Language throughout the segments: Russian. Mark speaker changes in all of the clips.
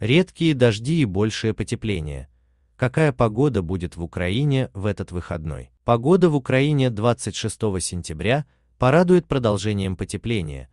Speaker 1: Редкие дожди и большее потепление. Какая погода будет в Украине в этот выходной? Погода в Украине 26 сентября порадует продолжением потепления.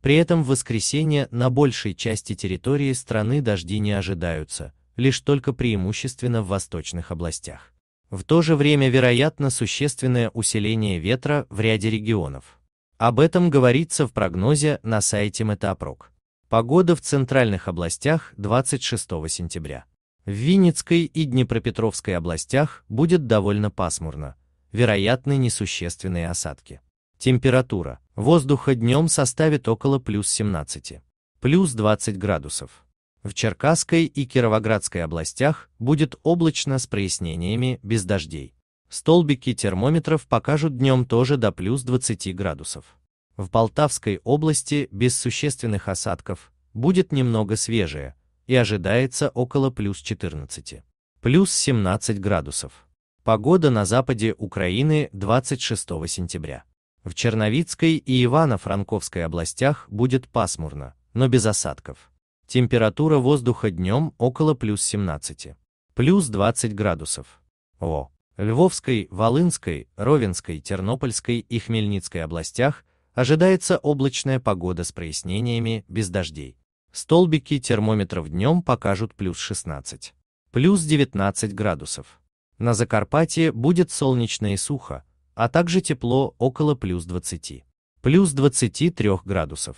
Speaker 1: При этом в воскресенье на большей части территории страны дожди не ожидаются, лишь только преимущественно в восточных областях. В то же время вероятно существенное усиление ветра в ряде регионов. Об этом говорится в прогнозе на сайте Метапрок. Погода в центральных областях 26 сентября. В Винницкой и Днепропетровской областях будет довольно пасмурно, вероятны несущественные осадки. Температура воздуха днем составит около плюс 17, плюс 20 градусов. В Черкасской и Кировоградской областях будет облачно с прояснениями, без дождей. Столбики термометров покажут днем тоже до плюс 20 градусов в Полтавской области без существенных осадков, будет немного свежее и ожидается около плюс 14, плюс 17 градусов. Погода на западе Украины 26 сентября. В Черновицкой и Ивано-Франковской областях будет пасмурно, но без осадков. Температура воздуха днем около плюс 17, плюс 20 градусов. О! Львовской, Волынской, Ровенской, Тернопольской и Хмельницкой областях Ожидается облачная погода с прояснениями, без дождей. Столбики термометров днем покажут плюс 16, плюс 19 градусов. На Закарпатье будет солнечно и сухо, а также тепло около плюс 20, плюс 23 градусов.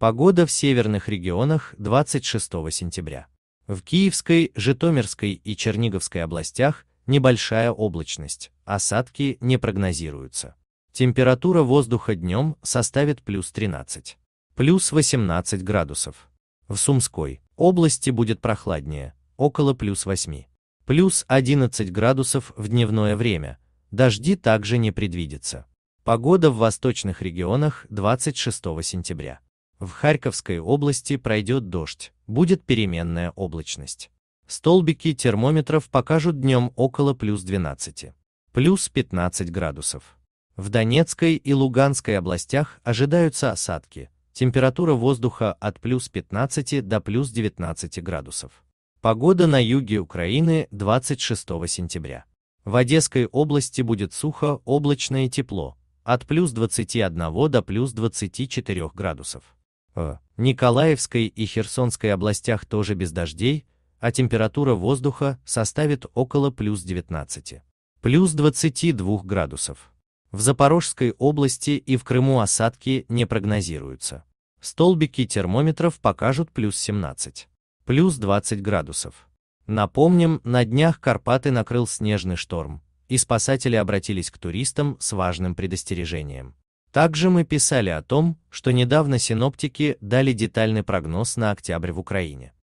Speaker 1: Погода в северных регионах 26 сентября. В Киевской, Житомирской и Черниговской областях небольшая облачность, осадки не прогнозируются. Температура воздуха днем составит плюс 13, плюс 18 градусов. В Сумской области будет прохладнее, около плюс 8, плюс 11 градусов в дневное время, дожди также не предвидится. Погода в восточных регионах 26 сентября. В Харьковской области пройдет дождь, будет переменная облачность. Столбики термометров покажут днем около плюс 12, плюс 15 градусов. В Донецкой и Луганской областях ожидаются осадки. Температура воздуха от плюс 15 до плюс 19 градусов. Погода на юге Украины 26 сентября. В Одесской области будет сухо, облачно и тепло, от плюс 21 до плюс 24 градусов. В Николаевской и Херсонской областях тоже без дождей, а температура воздуха составит около плюс 19, плюс 22 градусов. В Запорожской области и в Крыму осадки не прогнозируются. Столбики термометров покажут плюс 17, плюс 20 градусов. Напомним, на днях Карпаты накрыл снежный шторм, и спасатели обратились к туристам с важным предостережением. Также мы писали о том, что недавно синоптики дали детальный прогноз на октябрь в Украине.